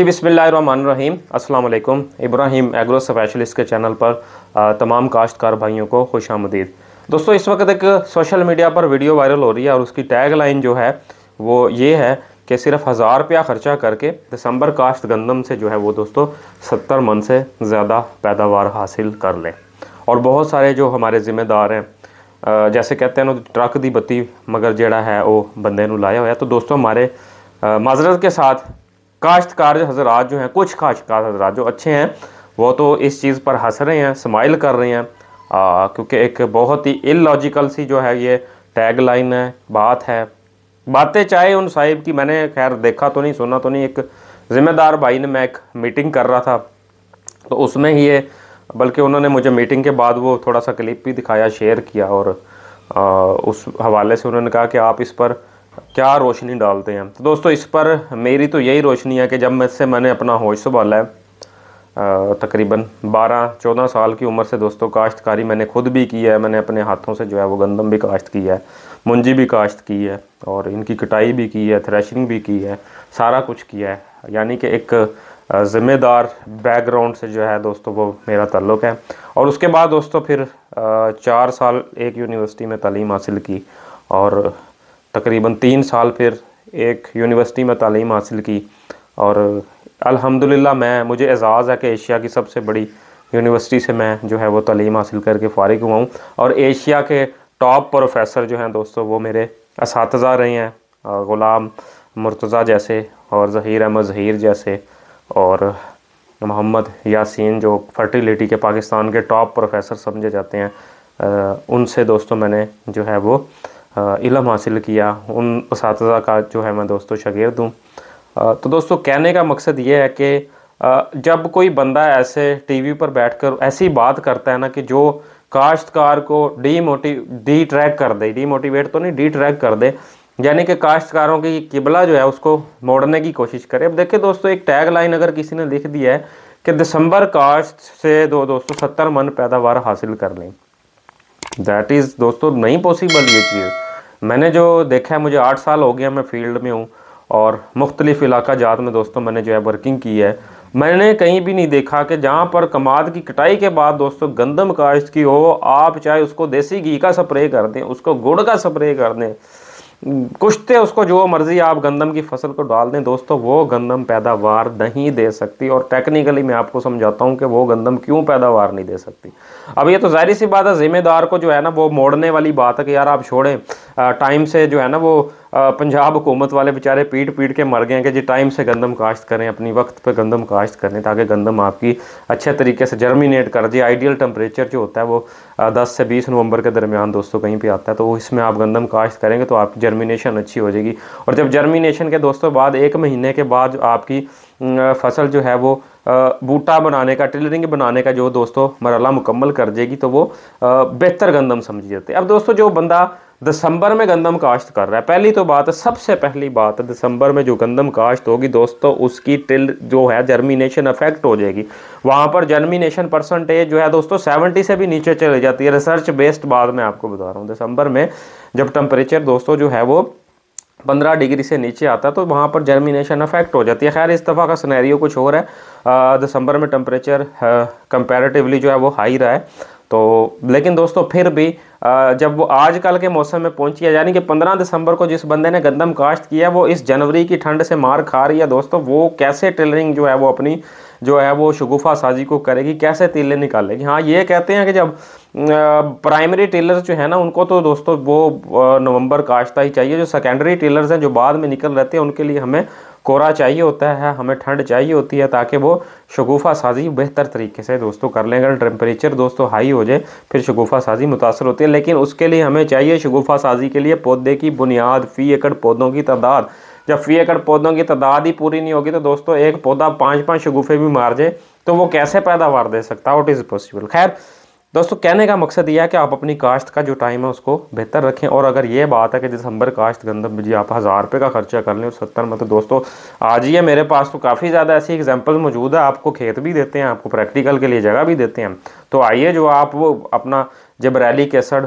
जी बिसमीम अल्लाम Ibrahim agro specialist के चैनल पर तमाम काश्तकार भाइयों को खुश आमदीद दोस्तों इस वक्त एक सोशल मीडिया पर वीडियो वायरल हो रही है और उसकी टैग लाइन जो है वो ये है कि सिर्फ हज़ार रुपया ख़र्चा करके दिसंबर काश्त गंदम से जो है वो दोस्तों सत्तर मन से ज़्यादा पैदावार हासिल कर लें और बहुत सारे जो हमारे ज़िम्मेदार हैं जैसे कहते हैं ना ट्रक दी बत्ती मगर जड़ा है वो बंदे लाया है तो दोस्तों हमारे माजरत के साथ काश्तकार हजरात जो हैं कुछ काश्तकार हजरात जो अच्छे हैं वो तो इस चीज़ पर हंस रहे हैं स्माइल कर रहे हैं क्योंकि एक बहुत ही इलॉजिकल सी जो है ये टैग लाइन है बात है बातें चाहे उन साहिब की मैंने खैर देखा तो नहीं सुना तो नहीं एक ज़िम्मेदार भाई ने मैं एक मीटिंग कर रहा था तो उसमें ही ये बल्कि उन्होंने मुझे मीटिंग के बाद वो थोड़ा सा क्लिप भी दिखाया शेयर किया और आ, उस हवाले से उन्होंने कहा कि आप इस पर क्या रोशनी डालते हैं तो दोस्तों इस पर मेरी तो यही रोशनी है कि जब मैं से मैंने अपना होश संभाला है तकरीबन 12-14 साल की उम्र से दोस्तों काश्तकारी मैंने खुद भी की है मैंने अपने हाथों से जो है वो गंदम भी काश्त की है मुंजी भी काश्त की है और इनकी कटाई भी की है थ्रेशिंग भी की है सारा कुछ किया है यानी कि एक ज़िम्मेदार बैकग्राउंड से जो है दोस्तों वो मेरा ताल्लुक़ है और उसके बाद दोस्तों फिर चार साल एक यूनिवर्सिटी में तालीम हासिल की और तकरीबन तीन साल फिर एक यूनिवर्सिटी में तालीम हासिल की और अल्हम्दुलिल्लाह मैं मुझे एजाज़ है कि एशिया की सबसे बड़ी यूनिवर्सिटी से मैं जो है वो तालीम हासिल करके फ़ारिग हुआ हूँ और एशिया के टॉप प्रोफेसर जो हैं दोस्तों वो मेरे इस रहे हैं ग़ुलाम मुर्तज़ा जैसे और ज़हीर अहमद ज़हीर जैसे और मोहम्मद यासीन जो फर्टिलिटी के पाकिस्तान के टॉप प्रोफेसर समझे जाते हैं उनसे दोस्तों मैंने जो है वो इलम हासिल किया उन उस का जो है मैं दोस्तों शगीर दूँ तो दोस्तों कहने का मकसद ये है कि जब कोई बंदा ऐसे टीवी पर बैठकर ऐसी बात करता है ना कि जो काश्तकार को डीमोटिव डी ट्रैक कर दे डीमोटिवेट तो नहीं डी ट्रैक कर दे यानी कि काश्तकारों की किबला जो है उसको मोड़ने की कोशिश करे अब देखिए दोस्तों एक टैग लाइन अगर किसी ने लिख दिया है कि दिसंबर काश्त से दो दोस्तों सत्तर मन पैदावार हासिल कर लें दैट इज़ दोस्तों नहीं पॉसिबल ये चीज़ मैंने जो देखा है मुझे आठ साल हो गया मैं फील्ड में हूँ और मुख्तलिफ़ इलाका जात में दोस्तों मैंने जो है वर्किंग की है मैंने कहीं भी नहीं देखा कि जहाँ पर कमाद की कटाई के बाद दोस्तों गंदम काश्त की हो आप चाहे उसको देसी घी का स्प्रे कर दें उसको गुड़ का स्प्रे कर दें कुश्ते उसको जो मर्ज़ी आप गंदम की फसल को डाल दें दोस्तों वो गंदम पैदावार नहीं दे सकती और टेक्निकली मैं आपको समझाता हूँ कि वो गंदम क्यों पैदावार नहीं दे सकती अब ये तो जाहिर सी बात है ज़िम्मेदार को जो है ना वो मोड़ने वाली बात है कि यार आप छोड़ें टाइम से जो है ना वो पंजाब हुकूमत वाले बेचारे पीट पीट के मर गए हैं कि जी टाइम से गंदम काश्त करें अपनी वक्त पर गंदम काश्त करें ताकि गंदम आपकी अच्छे तरीके से जर्मिनेट कर दिए आइडियल टम्परेचर जो होता है वो दस से बीस नवंबर के दरमियान दोस्तों कहीं पर आता है तो इसमें आप गंदम काश्त करेंगे तो आपकी जर्मिनेशन अच्छी हो जाएगी और जब जर्मिनेशन के दोस्तों बाद एक महीने के बाद आपकी फसल जो है वो बूटा बनाने का टिलरिंग बनाने का जो दोस्तों मरला मुकम्मल कर देगी तो वो बेहतर गंदम समझी जाती है अब दोस्तों जो बंदा दिसंबर में गंदम काश्त कर रहा है पहली तो बात है सबसे पहली बात है दिसंबर में जो गंदम काश्त होगी दोस्तों उसकी टिल जो है जर्मिनेशन अफेक्ट हो जाएगी वहाँ पर जर्मिनेशन परसेंटेज जो है दोस्तों सेवेंटी से भी नीचे चली जाती है रिसर्च बेस्ड बात मैं आपको बता रहा हूँ दिसंबर में जब टम्परेचर दोस्तों जो है वो पंद्रह डिग्री से नीचे आता है तो वहाँ पर जर्मिनेशन अफेक्ट हो जाती है खैर इस दफ़ा का सिनेरियो कुछ और है दिसंबर में टम्परेचर कंपेरेटिवली जो है वो हाई रहा है तो लेकिन दोस्तों फिर भी आ, जब वो आजकल के मौसम में पहुँची है यानी कि पंद्रह दिसंबर को जिस बंदे ने गंदम काश्त किया वो इस जनवरी की ठंड से मार खा रही है दोस्तों वो कैसे टेलरिंग जो है वो अपनी जो है वो शगुफा साजी को करेगी कैसे टेलर निकालेगी हाँ ये कहते हैं कि जब प्राइमरी टेलर्स जो है ना उनको तो दोस्तों वो नवंबर काश्ता ही चाहिए जो सेकेंडरी टेलर्स हैं जो बाद में निकल रहते हैं उनके लिए हमें कोरा चाहिए होता है हमें ठंड चाहिए होती है ताकि वो शगुफा साजी बेहतर तरीके से दोस्तों कर लें अगर टेम्परेचर दोस्तों हाई हो जाए फिर शगुफा साजी मुतासर होती है लेकिन उसके लिए हमें चाहिए शगुफा साजी के लिए पौधे की बुनियाद फ़ी एकड़ पौधों की तादाद जब फी एकड़ पौधों की तादाद ही पूरी नहीं होगी तो दोस्तों एक पौधा पाँच पाँच शगुफे भी मार जाए तो वो कैसे पैदावार दे सकता है इज़ पॉसिबल खैर दोस्तों कहने का मकसद यह है कि आप अपनी काश्त का जो टाइम है उसको बेहतर रखें और अगर ये बात है कि दिसंबर काश्त गंदम जी आप हज़ार रुपये का खर्चा कर लें और सत्तर मतलब दोस्तों आज ही है मेरे पास तो काफ़ी ज़्यादा ऐसी एग्जांपल मौजूद है आपको खेत भी देते हैं आपको प्रैक्टिकल के लिए जगह भी देते हैं तो आइए जो आप वो अपना जब रैली केसड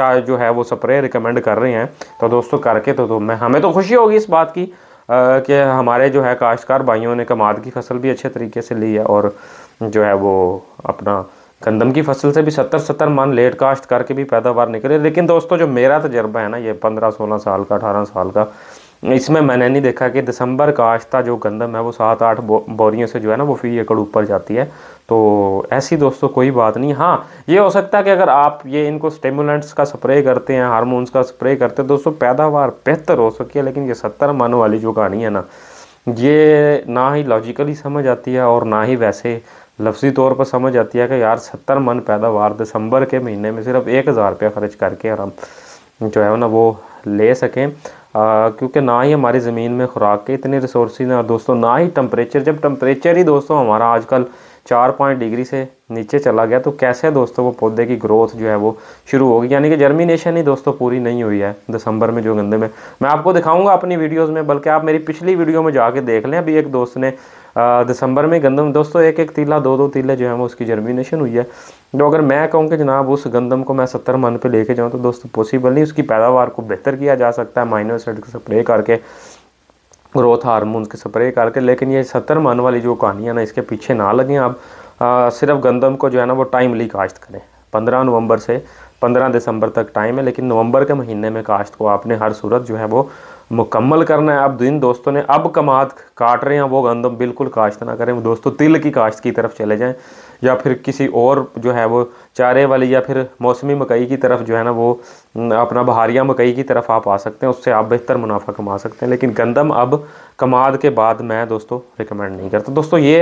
का जो है वो स्प्रे रिकमेंड कर रहे हैं तो दोस्तों करके तो, तो मैं हमें तो खुशी होगी इस बात की कि हमारे जो है काश्तकार भाइयों ने कमाद की फसल भी अच्छे तरीके से ली है और जो है वो अपना गंदम की फसल से भी सत्तर सत्तर मन लेट काश्त करके भी पैदावार निकले लेकिन दोस्तों जो मेरा तजर्बा है ना ये पंद्रह सोलह साल का अठारह साल का इसमें मैंने नहीं देखा कि दिसंबर का जो गंदम है वो सात आठ बो, बोरियों से जो है ना वो फी एकड़ ऊपर जाती है तो ऐसी दोस्तों कोई बात नहीं हाँ ये हो सकता है कि अगर आप ये इनको स्टेमुलेंट्स का स्प्रे करते हैं हार्मोन्स का स्प्रे करते हैं दोस्तों पैदावार बेहतर हो सकी है लेकिन ये सत्तर मन वाली जो कहानी है ना ये ना ही लॉजिकली समझ आती है और ना ही वैसे लफ्जी तौर पर समझ आती है कि यार सत्तर मन पैदावार दिसंबर के महीने में सिर्फ एक हज़ार रुपया ख़र्च करके हम जो है ना वो ले सकें क्योंकि ना ही हमारी ज़मीन में खुराक के इतने रिसोर्स ना दोस्तों ना ही टम्परेचर जब टम्परेचर ही दोस्तों हमारा आजकल चार पाँच डिग्री से नीचे चला गया तो कैसे दोस्तों वो पौधे की ग्रोथ जो है वो शुरू होगी यानी कि जर्मिनेशन ही दोस्तों पूरी नहीं हुई है दिसंबर में जो गंदे में मैं आपको दिखाऊंगा अपनी वीडियोस में बल्कि आप मेरी पिछली वीडियो में जाके देख लें अभी एक दोस्त ने दिसंबर में गंदम दोस्तों एक एक तीला दो दो तीले जो है वो उसकी जर्मिनेशन हुई है तो अगर मैं कहूँ कि जनाब उस गंदम को मैं सत्तर मन पे लेके जाऊँ तो दोस्तों पॉसिबल नहीं उसकी पैदावार को बेहतर किया जा सकता है माइनोसाइड स्प्रे करके ग्रोथ हारमोन्स के स्प्रे करके लेकिन ये सत्तर मन वाली जो कहानियाँ ना इसके पीछे ना लगें आप आ, सिर्फ गंदम को जो है ना वो टाइमली काश्त करें पंद्रह नवंबर से पंद्रह दिसंबर तक टाइम है लेकिन नवंबर के महीने में काश्त को आपने हर सूरत जो है वो मुकम्मल करना है अब दिन दोस्तों ने अब कमाद काट रहे हैं वो गंदम बिल्कुल काश्त ना करें दोस्तों तिल की काश्त की तरफ चले जाएं या फिर किसी और जो है वो चारे वाली या फिर मौसमी मकई की तरफ जो है ना वो अपना बहारिया मकई की तरफ आप आ सकते हैं उससे आप बेहतर मुनाफा कमा सकते हैं लेकिन गंदम अब कमाद के बाद मैं दोस्तों रिकमेंड नहीं करता दोस्तों ये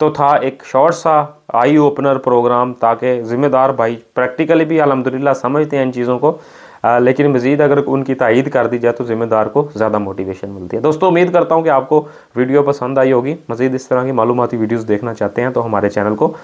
तो था एक शॉर्ट सा आई ओपनर प्रोग्राम ताकि ज़िम्मेदार भाई प्रैक्टिकली भी अलहमदिल्ला समझते हैं इन चीज़ों को आ, लेकिन मज़ीद अगर उनकी तइद कर दी जाए तो ज़िम्मेदार को ज़्यादा मोटिवेशन मिलती है दोस्तों उम्मीद करता हूँ कि आपको वीडियो पसंद आई होगी मज़ीद इस तरह की मालूमती वीडियोज़ देखना चाहते हैं तो हमारे चैनल को